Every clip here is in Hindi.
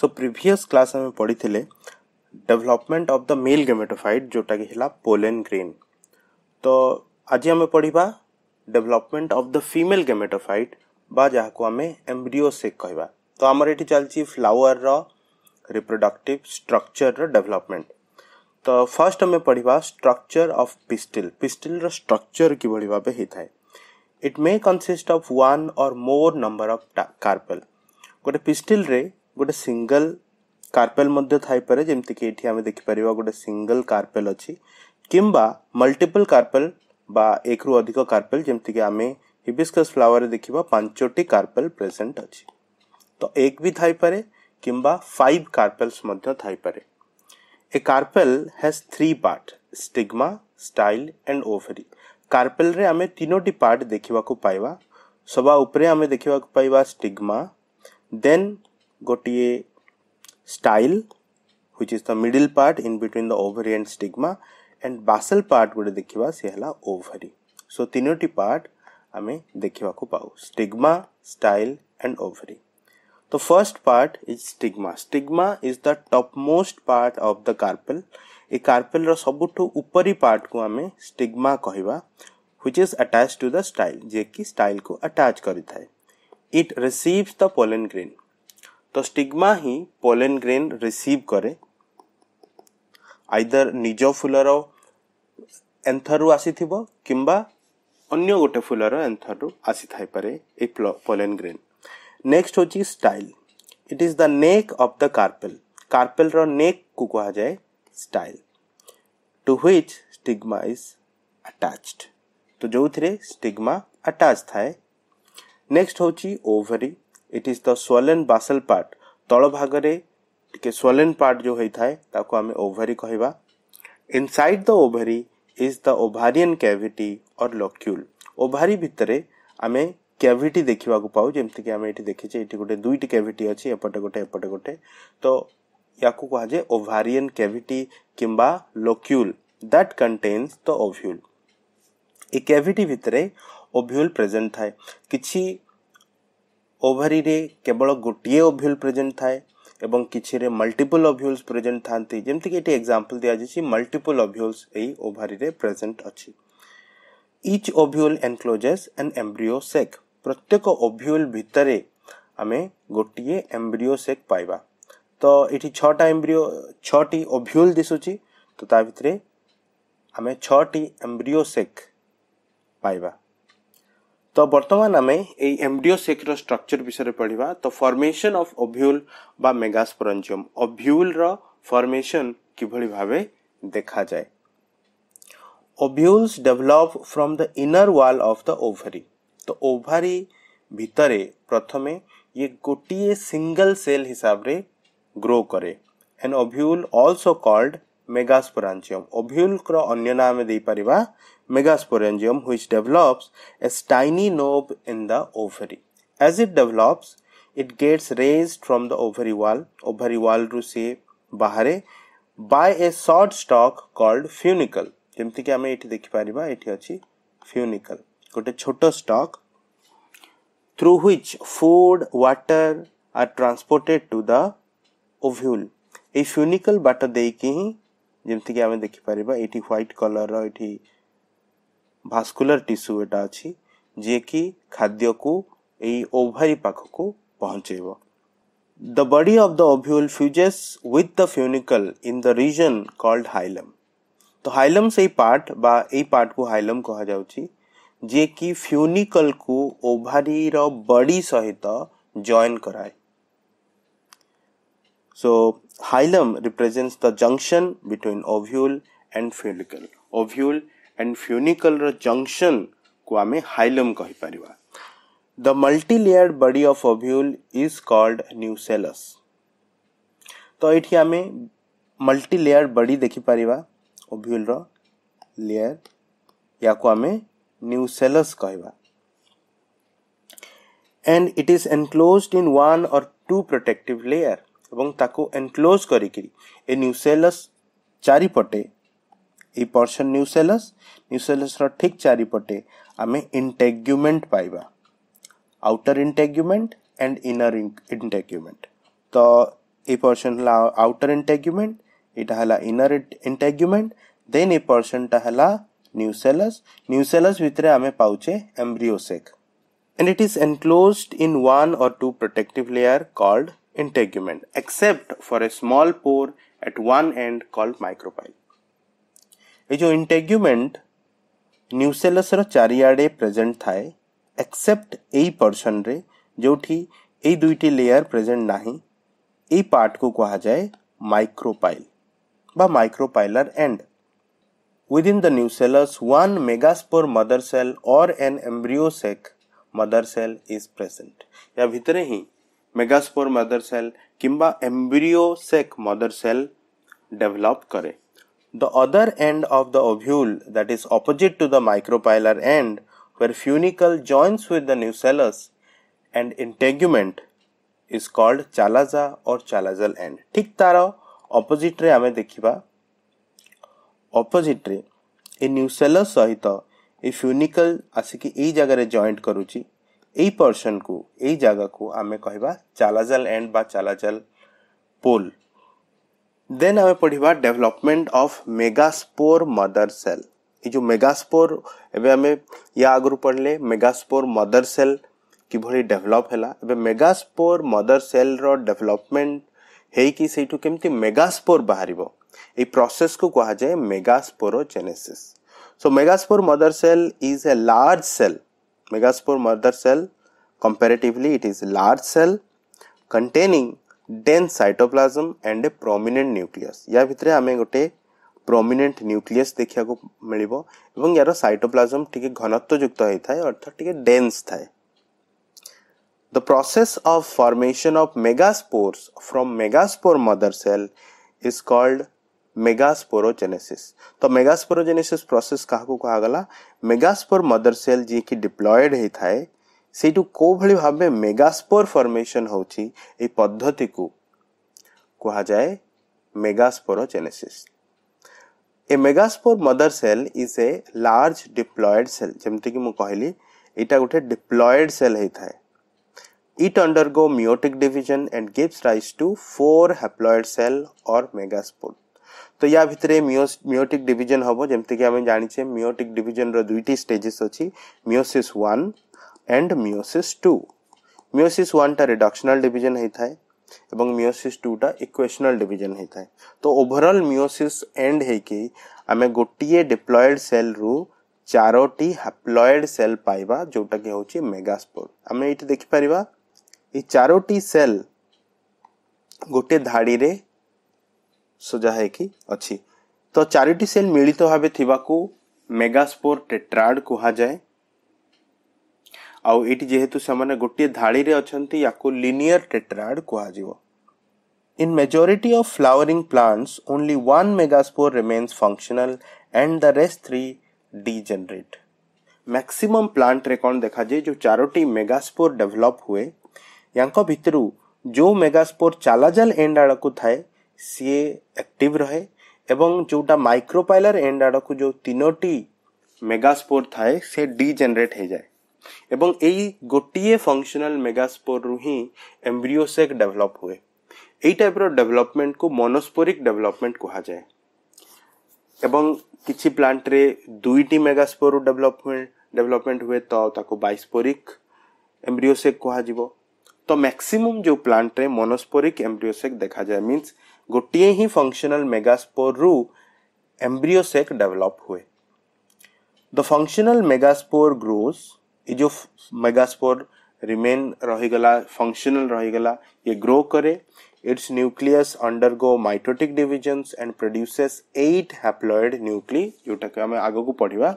सो प्रिभियस क्लास आम पढ़ी development of the male gametophyte जोटा कि पोलेन ग्रीन तो आज आम पढ़ा development of the female gametophyte बा जहाँ आम सेक कह तो आमर ये चलती फ्लावर रिप्रोडक्टिव स्ट्रक्चर डेभलपमेंट तो फर्स्ट आम पढ़ा structure of pistil pistil structure किभली भाव होता है it may consist of one or more number of carpel गोटे पिस्टिल रे गोटे सिंगल कार्पेल थपे जमीक ये देखिपर गोटे सिंगल कार्पेल अच्छी किंबा मल्टीपल कार्पेल बा एक रु अधिक कार्पेल जमीक आम हिबिस्क फ्लावर देखा पांचटी कार्पेल प्रेजेट अच्छी तो एक भी थपे कि फाइव कार्पेल्स थपे a carpel has three part stigma style and ovary carpel रे आम तीनोटी पार्ट देखा पाइबा सभा उपरे आम देखा पाइबा स्टिग्मा देन गोटे style which is the middle part in between the ovary and stigma and basal part गोटे देखा सी है ओभरी सो तीनो पार्ट आम देखा पाऊ स्टिग्मा स्टाइल एंड ओभरी तो first part is stigma stigma is the top most part of the carpel ये कार्पेल सबुठ ऊपरी पार्ट को आम स्टिग्मा कह which is attach to the style जेकि स्टाइल को अटाच करें it receives the pollen grain तो स्टिग्मा ही पोलन ग्रेन रिसीव करे ଆଇଦର ନିଜ ଫୁଲର ଏନ୍ଥରୁ ଆସିଥିବ କିମ୍ବା ଅନ୍ୟ ଗୋଟେ ଫୁଲର ଏନ୍ଥରୁ ଆସିଥାଇପାରେ ଏଇ ପୋଲେନ୍ ଗ୍ରେନ୍ ନେକ୍ସଟ ହେଉଛି style it is the neck of the carpel କାର୍ପେଲ୍ର ନେକ୍କୁ କୁହାଯାଏ style to which stigma is attached ତ ଯେଉଁଥିରେ ଷ୍ଟିଗ୍ମା ଆଟାଚ୍ ଥାଏ ନେକ୍ସଟ ହେଉଛି ovary it is the swollen basal part तल भाग स्वलेन पार्ट जो होता है आम ओभरी कह inside the ovary is the ovarian cavity और लक्यूल ओभारी भितर आम कैविटी देखा पाऊ जमीक आम ये देखीचे ये गोटे दुईट कैविटी अच्छी एपटे गोटे एपटे गोटे तो या कहुए ओभारीयन कैविटी किंबा locule that contains the ovule ये कैविटी भितर ओभ्यूल प्रेजेट थाए कि ଓଭାରିରେ କେବଳ ଗୋଟିଏ ଓଭ୍ୟୁଲ୍ ପ୍ରେଜେଣ୍ଟ ଥାଏ ଏବଂ କିଛିରେ ମଲ୍ଟିପୁଲ୍ ଅଭ୍ୟୁଲ୍ସ ପ୍ରେଜେଣ୍ଟ ଥାନ୍ତି ଯେମିତିକି ଏଠି ଏକ୍ଜାମ୍ପଲ୍ ଦିଆଯାଇଛି ମଲ୍ଟିପୁଲ୍ ଅଭ୍ୟୁଲ୍ସ ଏହି ଓଭାରିରେ ପ୍ରେଜେଣ୍ଟ ଅଛି ଇଚ୍ ଓଭ୍ୟୁଲ୍ ଏନକ୍ଲୋଜେସ୍ ଆନ୍ ଏମ୍ବ୍ରିଓ ସେକ୍ ପ୍ରତ୍ୟେକ ଓଭ୍ୟୁଲ୍ ଭିତରେ ଆମେ ଗୋଟିଏ ଏମ୍ବ୍ରିଓ ସେକ୍ ପାଇବା ତ ଏଠି ଛଅଟା ଏମ୍ବ୍ରିଓ ଛଅଟି ଓଭ୍ୟୁଲ୍ ଦିଶୁଛି ତ ତା ଭିତରେ ଆମେ ଛଅଟି ଏମ୍ବ୍ରିଓ ସେକ୍ ପାଇବା तो बर्तमान आम एमडीओ सेक स्ट्रक्चर विषय पढ़ा तो फर्मेसन अफ ओभ्यूल बा मेगास्पोरेंजियम ओभ्यूल फॉर्मेशन किभली भाव देखा जाए ovules develop from the inner wall of the ovary तो ओवरी भितरे प्रथम ये गोटे सिंगल सेल हिसाब से ग्रो करे and ovule also called megasporangium ओभ्यूल्क अन्य नाम देपर megasporangium which develops a tiny knob in the ovary as it develops it gets raise from the ovary wall ovary wall रु से बाहर by a sort stalk called funicle जमी कि आम ये देखिपर ये अच्छी फ्यूनिकल गोटे छोट stalk through which food water are transported to the ovule ये फ्यूनिकल बाट देक ही ଯେମିତିକି ଆମେ ଦେଖିପାରିବା ଏଇଠି ହ୍ୱାଇଟ୍ କଲର୍ର ଏଇଠି ଭାସ୍କୁଲାର ଟିସୁ ଏଇଟା ଅଛି ଯିଏକି ଖାଦ୍ୟକୁ ଏଇ ଓଭାରି ପାଖକୁ ପହଞ୍ଚେଇବ the body of the ovule fuses with the funicle in the region called hilum ତ ହାଇଲମ୍ ସେଇ ପାର୍ଟ ବା ଏଇ ପାର୍ଟକୁ ହାଇଲମ୍ କୁହାଯାଉଛି ଯିଏକି ଫ୍ୟୁନିକଲ୍କୁ ଓଭାରିର ବଡି ସହିତ ଜଏନ୍ କରାଏ So hilum represents the junction between ovule and funicle. Ovule and funicle ର junction को आमे हाइलम କହିପାରିବା The multi-layered body of ovule is called nucellus. तो ଏଠି ଆମେ multi-layered body ଦେଖିପାରିବା ovule ର layer याको आमे nucellus କହିବା and it is enclosed in one or two protective layer ଏବଂ ତାକୁ ଏନକ୍ଲୋଜ୍ କରିକିରି ଏ ନ୍ୟୁସେଲସ୍ ଚାରିପଟେ ଏଇ ପର୍ସନ୍ ନ୍ୟୁସେଲସ୍ ନ୍ୟୁସେଲସ୍ର ଠିକ୍ ଚାରିପଟେ ଆମେ ଇଣ୍ଟେଗ୍ୟୁମେଣ୍ଟ ପାଇବା outer integument and inner integument ତ ଏଇ ପର୍ସନ୍ ହେଲା ଆଉଟର ଇଣ୍ଟେଗ୍ୟୁମେଣ୍ଟ ଏଇଟା ହେଲା ଇନର ଇଣ୍ଟେଗ୍ୟୁମେଣ୍ଟ ଦେନ୍ ଏଇ ପର୍ସନ୍ଟା ହେଲା ନ୍ୟୁସେଲସ୍ ନ୍ୟୁସେଲସ୍ ଭିତରେ ଆମେ ପାଉଛେ ଏମ୍ବ୍ରିଓସେକ୍ and it is enclosed in one or two protective layer called integument except for a small pore at one end called micropyle. ଏ ଯେଉଁ ଇଣ୍ଟେଗ୍ୟୁମେଣ୍ଟ ନ୍ୟୁସେଲସର ଚାରିଆଡ଼େ ପ୍ରେଜେଣ୍ଟ ଥାଏ ଏକ୍ସେପ୍ଟ ଏଇ ପର୍ସନରେ ଯେଉଁଠି ଏଇ ଦୁଇଟି ଲେୟାର ପ୍ରେଜେଣ୍ଟ ନାହିଁ ଏଇ ପାର୍ଟକୁ କୁହାଯାଏ ମାଇକ୍ରୋପାଇଲ୍ ବା micropylar end within the nucellus, one megaspore mother cell or an embryo sac mother cell is present. या भीतरे ही मेगास्पोर मदर सेल किंबा एम्ब्रियोसेक मदर सेल डेवलप करे the other end of the ovule that is opposite to the micropylar end where funicle joints with the new and integument is called chalaza और चालाजल एंड ठीक तार ऑपोजिट्रे आम देखा ऑपोजिट्रे ए न्यू सहित ए फ्यूनिकल आसिक ये जगह जॉइंट करुच्ची এই ପର୍ସନ୍କୁ ଏଇ ଜାଗାକୁ ଆମେ କହିବା ଚାଲାଜାଲ ଏଣ୍ଡ ବା ଚାଲାଜାଲ ପୋଲ୍ ଦେନ୍ ଆମେ ପଢ଼ିବା development of megaspore mother cell ଏଇ ଯେଉଁ ମେଗାସ୍ପୋର ଏବେ ଆମେ ୟା ଆଗରୁ ପଢ଼ିଲେ ମେଗାସ୍ପୋର ମଦର ସେଲ୍ କିଭଳି ଡେଭଲପ୍ ହେଲା ଏବେ ମେଗାସ୍ପୋର ମଦର ସେଲ୍ର ଡେଭଲପମେଣ୍ଟ ହେଇକି ସେଇଠୁ କେମିତି ମେଗାସ୍ପୋର ବାହାରିବ ଏଇ ପ୍ରୋସେସ୍କୁ କୁହାଯାଏ megasporogenesis so megaspore mother cell is a large cell megaspore mother cell comparatively it is large cell containing dense cytoplasm and a prominent nucleus ya bhitre ame gote prominent nucleus dekhia ko milibo ebong yaro cytoplasm tike ghanatva jukta hoi thai arthat tike dense thai The process of formation of megaspores from megaspore mother cell is called megasporogenesis तो मेगास्पोरोजेनेसिस प्रोसेस कहाँ को मेगास्पोर मदर सेल जी की डिप्लॉयड ही थाए सेटु को भली भावे मेगास्पोर फॉर्मेशन होची पद्धति को कहा जाए megasporogenesis a megaspore mother cell is a large diploid cell जमती की मु कहली एटा गुठे डिप्लॉयड सेल ही थाए it undergo meiotic division and gives rise to four haploid cell और मेगास्पोर तो या भितर मिओ मिओटिक डिजन हम जमीक आम जाने मिओटिक डिजन रुईट स्टेजेस अच्छी meiosis one and meiosis two meiosis वाटा रिडक्शनाल डिजन होता है मिओसी टूटा इक्वेशनाल डिजन होता है तो ओभरअल मिओसी एंड होमें गोटे डिप्लयड सेल रु चारोटी हाप्लयड सेल पाइबा जोटा कि हूँ मेगा मेगास्पोर आम ये देखिपर य चारोटी सेल गोटे धाड़ी सजा है अच्छी तो चारोटी सेल मिलित तो भाव थी मेगास्पोर टेट्राड कहुए आठ जेहेतु से गोटे धाड़ी में अच्छा या लिनियर टेट्राड कह in majority of flowering plants only one megaspore remains functional and the rest three degenerate maximum plant कौन देखा जाए जो चारोटी मेगास्पोर डेभलप हुए या भितर जो मेगास्पोर चालाजाल एंड आड़ को थाए ସିଏ ଆକ୍ଟିଭ୍ ରହେ ଏବଂ ଯେଉଁଟା ମାଇକ୍ରୋପାଇଲାର ଏଣ୍ଡ ଆଡ଼କୁ ଯେଉଁ ତିନୋଟି ମେଗାସ୍ପୋର ଥାଏ ସେ ଡିଜେନେରେଟ୍ ହେଇଯାଏ ଏବଂ ଏଇ ଗୋଟିଏ ଫଙ୍କସନାଲ ମେଗାସ୍ପୋରରୁ ହିଁ ଏମ୍ବ୍ରିଓସେକ୍ ଡେଭଲପ୍ ହୁଏ ଏଇ ଟାଇପ୍ର ଡେଭଲପମେଣ୍ଟକୁ ମନୋସ୍ପୋରିକ୍ ଡେଭଲପମେଣ୍ଟ କୁହାଯାଏ ଏବଂ କିଛି ପ୍ଲାଣ୍ଟରେ ଦୁଇଟି ମେଗାସ୍ପୋରରୁ ଡେଭଲପମେଣ୍ଟ ଡେଭଲପମେଣ୍ଟ ହୁଏ ତ ତାକୁ ବାଇସ୍ପୋରିକ୍ ଏମ୍ବ୍ରିଓସେକ୍ କୁହାଯିବ ତ ମ୍ୟାକ୍ସିମମ୍ ଯେଉଁ ପ୍ଲାଣ୍ଟରେ ମନୋସ୍ପୋରିକ୍ ଏମ୍ବ୍ରିଓସେକ୍ ଦେଖାଯାଏ ମିନ୍ସ ही फंक्शनल मेगास्पोर रु एम्ब्रियोसेक डेवलप हुए द फंक्शनल मेगास्पोर ଗ୍ରୋସ୍ ये जो मेगास्पोर रिमेन रहीगला ଫଙ୍କସନାଲ୍ रहीगला ये ग्रो करे its nucleus undergo mitotic divisions and produces eight haploid nuclei जोटा कि आम आगक पढ़ा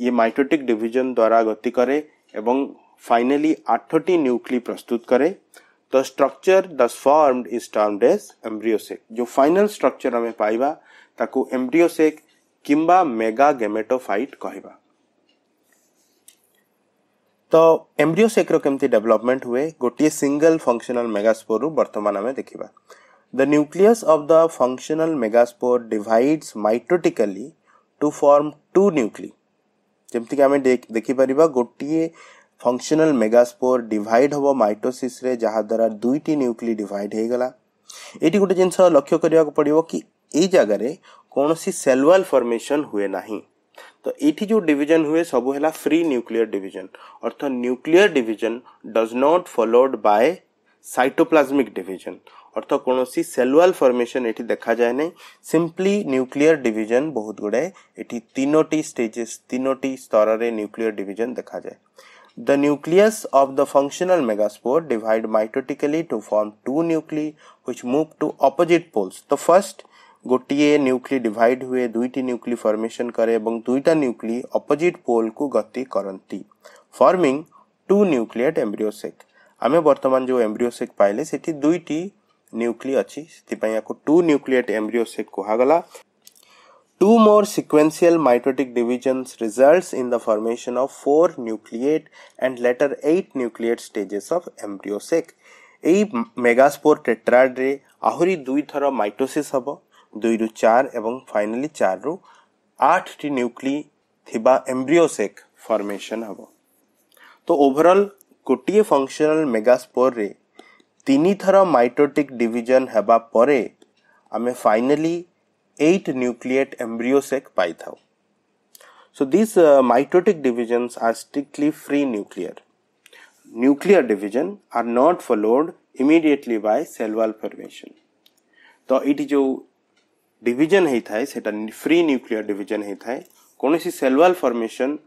ये माइटोटिक डिविजन द्वारा गति करे एवं फाइनाली आठटी न्यूक्ली प्रस्तुत करे The structure thus formed is term as embryosec. जो फाइनल स्ट्रक्चर आम पाइबा ताकू embryosec किंबा मेगा गेमेटोफाइट कहवा तो एम्ब्रियोसेक्र केमती डेवलपमेंट हुए गोटे सिंगल फंक्शनल मेगास्पोर बर्तमान आम देखा the nucleus of the functional megaspore divides mitotically to form two nuclei जमती आम देखिपर गोटे ଫଙ୍କସନାଲ ମେଗାସ୍ପୋର ଡିଭାଇଡ୍ ହେବ ମାଇଟୋସିସ୍ରେ ଯାହାଦ୍ୱାରା ଦୁଇଟି ନ୍ୟୁକ୍ଲି ଡିଭାଇଡ୍ ହେଇଗଲା ଏଇଠି ଗୋଟେ ଜିନିଷ ଲକ୍ଷ୍ୟ କରିବାକୁ ପଡ଼ିବ କି ଏଇ ଜାଗାରେ କୌଣସି ସେଲୱାଲ ଫର୍ମେସନ୍ ହୁଏ ନାହିଁ ତ ଏଇଠି ଯେଉଁ ଡିଭିଜନ୍ ହୁଏ ସବୁ ହେଲା ଫ୍ରି ନ୍ୟୁକ୍ଲିୟର୍ ଡିଭିଜନ୍ ଅର୍ଥ nuclear division does not followed by cytoplasmic division ଅର୍ଥ କୌଣସି ସେଲୱାଲ ଫର୍ମେସନ୍ ଏଠି ଦେଖାଯାଏ ନାହିଁ ସିମ୍ପଲି ନ୍ୟୁକ୍ଲିୟର୍ ଡିଭିଜନ୍ ବହୁତ ଗୁଡ଼ାଏ ଏଠି ତିନୋଟି ଷ୍ଟେଜେସ୍ ତିନୋଟି ସ୍ତରରେ ନ୍ୟୁକ୍ଲିୟର୍ ଡିଭିଜନ୍ ଦେଖାଯାଏ The nucleus of the functional megaspore divide mitotically to form two nuclei which move to opposite poles. The first गोटे न्यूक्ली डिवाइड हुए दुईट न्यूक्ली फर्मेशन करे एवं दुईटा न्यूक्ली अपोजिट पोल को गति करती फर्मिंग टू न्यूक्लिएट एम्ब्रियोसेक आम बर्तमान जो एम्ब्रियोसेक पाइले से दुईटी न्यूक्ली अच्छी से टू न्यूक्लिएट एम्ब्रियोसेक कहगला Two more sequential mitotic divisions results in the formation of four nucleate and later eight nucleate stages of embryo sac. এই মেগাস্পোর ଟେଟ୍ରାଡ୍ରେ ଆହୁରି ଦୁଇଥର ମାଇଟୋସିସ୍ ହେବ ଦୁଇରୁ ଚାର ଏବଂ ଫାଇନାଲି ଚାରରୁ ଆଠଟି ନ୍ୟୁକ୍ଲି ଥିବା ଏମ୍ବ୍ରିଓସେକ୍ ଫର୍ମେସନ୍ ହେବ ତ ଓଭରଅଲ୍ ଗୋଟିଏ ଫଙ୍କସନାଲ୍ ମେଗାସ୍ପୋର୍ରେ ତିନିଥର ମାଇଟୋଟିକ୍ ଡିଭିଜନ୍ ହେବା ପରେ ଆମେ finally eight nucleate embryo embryosec python. So these uh, mitotic divisions are strictly free nuclear. Nuclear division are not followed immediately by cell wall formation. So it जो division ही था सेटा free nuclear division ही था कौन सी cell wall formation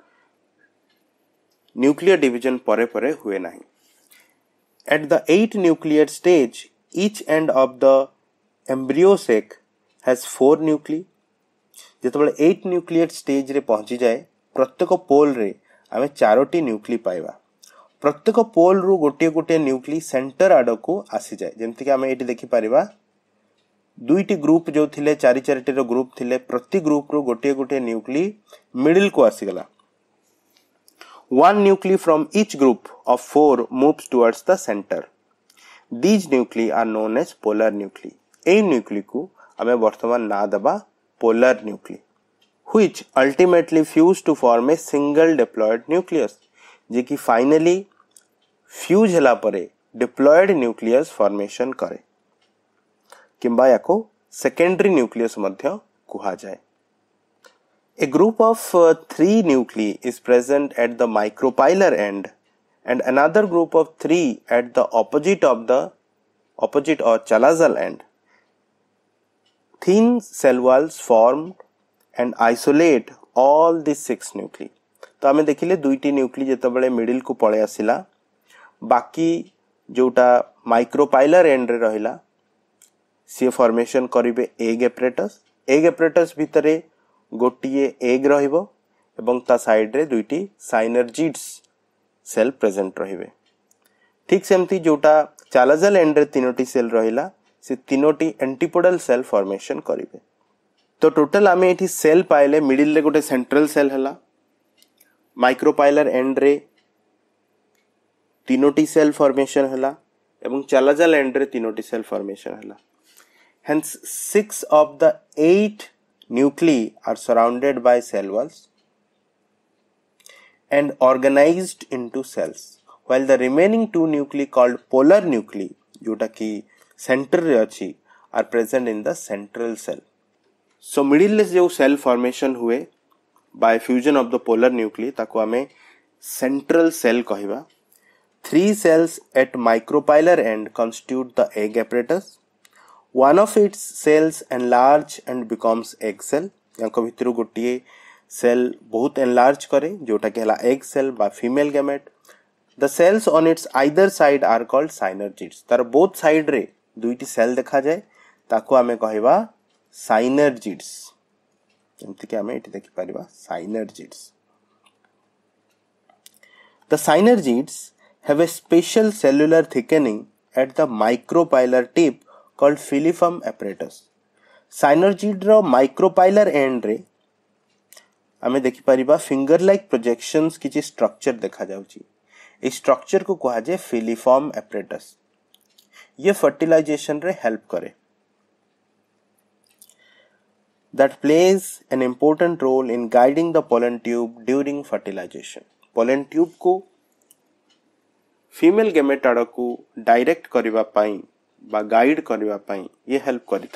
nuclear division परे परे हुए नहीं. At the eight nuclear stage, each end of the embryo sac has 4 ନ୍ୟୁକ୍ଲି ଯେତେବେଳେ ଏଇଟ୍ ନ୍ୟୁକ୍ଲିଏଟ୍ ଷ୍ଟେଜ୍ରେ ପହଞ୍ଚିଯାଏ ପ୍ରତ୍ୟେକ ପୋଲ୍ରେ ଆମେ ଚାରୋଟି ନ୍ୟୁକ୍ଲି ପାଇବା ପ୍ରତ୍ୟେକ ପୋଲ୍ରୁ ଗୋଟିଏ ଗୋଟିଏ ନ୍ୟୁକ୍ଲି ସେଣ୍ଟର ଆଡ଼କୁ ଆସିଯାଏ ଯେମିତିକି ଆମେ ଏଇଠି ଦେଖିପାରିବା ଦୁଇଟି ଗ୍ରୁପ୍ ଯେଉଁ ଥିଲେ ଚାରି ଚାରିଟିର ଗ୍ରୁପ୍ ଥିଲେ ପ୍ରତି ଗ୍ରୁପ୍ରୁ ଗୋଟିଏ ଗୋଟିଏ ନ୍ୟୁକ୍ଲି ମିଡିଲ୍କୁ ଆସିଗଲା one nuclei from each group of four moves towards the centre these nuclei are known as polar nuclei ଏଇ ନ୍ୟୁକ୍ଲିକୁ हमें वर्तमान ना दबा पोलर न्यूक्ली हुई ultimately fuse to form a single diploid nucleus जे कि फाइनली फ्यूज है परे डिप्लॉयड न्यूक्लियस कै कि किंबा याको सेकेंडरी न्यूक्लियस मध्य जाए a group of three nuclei is present at the micropylar end end another group of three at the opposite of the opposite और chalazal end Thin cell walls form and isolate all the six nuclei. ତ ଆମେ ଦେଖିଲେ ଦୁଇଟି ନ୍ୟୁକ୍ଲି ଯେତେବେଳେ ମିଡ଼ିଲକୁ ପଳେଇ ଆସିଲା ବାକି ଯେଉଁଟା ମାଇକ୍ରୋପାଇଲାର ଏଣ୍ଡରେ ରହିଲା ସିଏ ଫର୍ମେସନ୍ କରିବେ ଏଗ୍ ଏପ୍ରେଟସ୍ ଏଗ୍ ଏପ୍ରେଟସ୍ ଭିତରେ ଗୋଟିଏ ଏଗ୍ ରହିବ ଏବଂ ତା ସାଇଡ଼୍ରେ ଦୁଇଟି ସାଇନର୍ଜିଡ୍ସ ସେଲ୍ ପ୍ରେଜେଣ୍ଟ ରହିବେ ଠିକ୍ ସେମିତି ଯେଉଁଟା ଚାଲାଜାଲ ଏଣ୍ଡରେ ତିନୋଟି ସେଲ୍ ରହିଲା से तीनोटी एंटीपोडल सेल फॉर्मेशन करेंगे तो टोटल आम ये सेल पाइले मिडिल गोटे सेंट्रल सेल है माइक्रोपाइलर एंड रे तीनोटी सेल फॉर्मेशन हला एवं चलाजाल एंड रे तीनोटी सेल फॉर्मेशन हला hence six of the eight nuclei are surrounded by cell walls and organised into cells while the remaining two nuclei called polar nuclei जोटा की centriology are present in the central cell. So middle जो cell formation हुए by fusion of the polar nuclei ताको हमें central cell कहिबा Three cells at micropylar end constitute the egg apparatus. One of its cells enlarge and becomes egg cell. ୟାଙ୍କ ଭିତରୁ ଗୋଟିଏ ସେଲ୍ ବହୁତ ଏନ୍ଲାର୍ଜ କରେ ଯେଉଁଟାକି ହେଲା ଏଗ୍ ସେଲ୍ ବା female gamete the cells on its either side are called synergids ତାର ବୋଥ୍ ସାଇଡ଼୍ରେ दुईटी सेल देखा जाए ताकू आम कह सैनर्जिट्स जमीक आम ये देखिपर synergids the synergids have a special cellular thickening at the micropylar tip called filiform apparatus सैनर्जिट्र माइक्रोपाइलर एंड्रे आम देखिपर फिंगर लाइक प्रोजेक्शन किसी स्ट्रक्चर देखा जा स्ट्रक्चर को जाए फिलिफम एपरेटस ये फर्टिलाइजेशन रे हेल्प करे that plays an important role in guiding the pollen tube during fertilisation pollen tube को फीमेल गेमेट आड़ डायरेक्ट करने बा गाइड करने ये हेल्प कर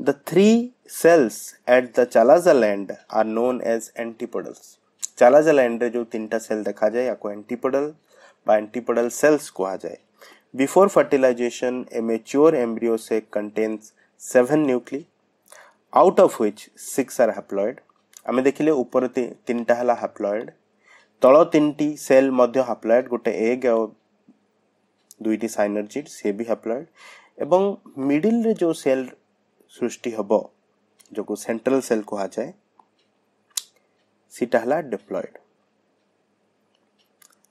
the three sales at the chalazal end are known as antipodals chalazal end जो तीन सेल देखा जाए या एंटीपोडल बा एंटीपोडल सेल्स कहा जाए before fertilisation a mature embryo sac contains seven nuclei out of which six are haploid आम देखिले ऊपर तीन टा है हाप्लयड तल तीन टी सेल हाप्लयड गोटे एग आ दुईट सैनर्जिड सी भी हाप्लयड एवं मिडिल रे जो सेल सृष्टि हम जो को सेंट्रल सेल कहा जाए सीटा है डिप्लयड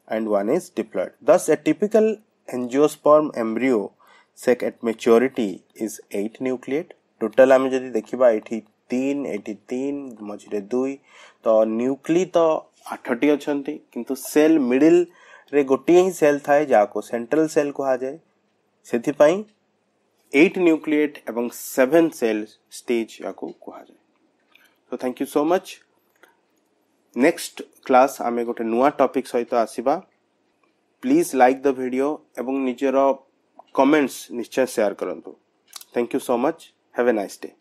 and one is diploid. Thus, a typical angiosperm embryo sec at maturity is 8 nucleate. Total आमे जदि देखिबा एठी 3 मझिरे 2 तो न्यूक्ली तो 8टी अछंती किंतु सेल मिडिल रे गोटिए ही सेल थाए जाको सेंट्रल सेल कहा जाए सेथि पई 8 न्यूक्लिएट एवं 7 सेल स्टेज याको कहा जाए तो thank you so much next class ଆମେ ଗୋଟେ ନୂଆ ଟପିକ୍ ସହିତ ଆସିବା ପ୍ଲିଜ୍ ଲାଇକ୍ ଦ ଭିଡ଼ିଓ ଏବଂ ନିଜର କମେଣ୍ଟସ୍ ନିଶ୍ଚୟ ସେୟାର କରନ୍ତୁ thank you so much have a nice day